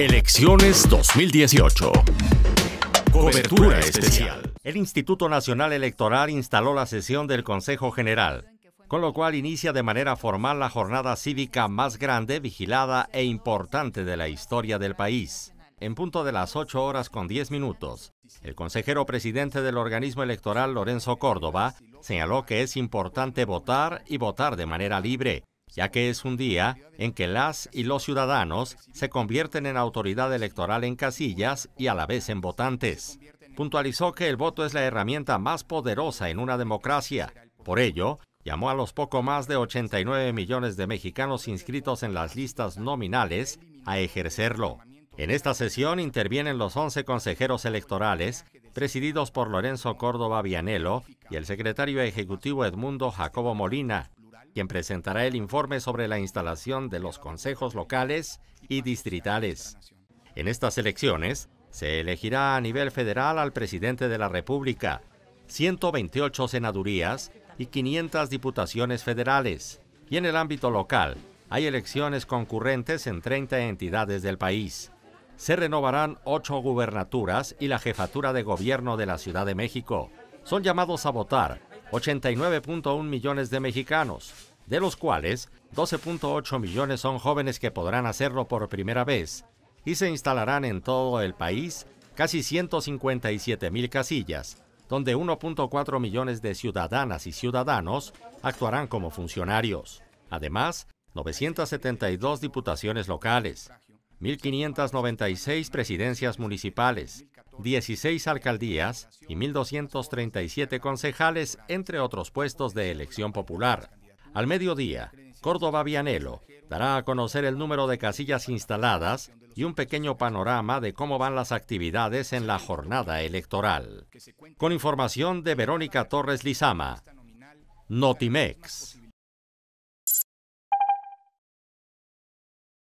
Elecciones 2018. Cobertura especial. El Instituto Nacional Electoral instaló la sesión del Consejo General, con lo cual inicia de manera formal la jornada cívica más grande, vigilada e importante de la historia del país. En punto de las 8 horas con 10 minutos, el consejero presidente del organismo electoral, Lorenzo Córdoba, señaló que es importante votar y votar de manera libre, ya que es un día en que las y los ciudadanos se convierten en autoridad electoral en casillas y a la vez en votantes. Puntualizó que el voto es la herramienta más poderosa en una democracia. Por ello, llamó a los poco más de 89 millones de mexicanos inscritos en las listas nominales a ejercerlo. En esta sesión intervienen los 11 consejeros electorales, presididos por Lorenzo Córdoba Vianello y el secretario ejecutivo Edmundo Jacobo Molina, quien presentará el informe sobre la instalación de los consejos locales y distritales. En estas elecciones, se elegirá a nivel federal al presidente de la República, 128 senadurías y 500 diputaciones federales. Y en el ámbito local, hay elecciones concurrentes en 30 entidades del país. Se renovarán ocho gubernaturas y la jefatura de gobierno de la Ciudad de México. Son llamados a votar 89.1 millones de mexicanos, de los cuales 12.8 millones son jóvenes que podrán hacerlo por primera vez, y se instalarán en todo el país casi 157 mil casillas, donde 1.4 millones de ciudadanas y ciudadanos actuarán como funcionarios. Además, 972 diputaciones locales, 1.596 presidencias municipales, 16 alcaldías y 1.237 concejales, entre otros puestos de elección popular. Al mediodía, Córdoba Vianelo dará a conocer el número de casillas instaladas y un pequeño panorama de cómo van las actividades en la jornada electoral. Con información de Verónica Torres Lizama, Notimex.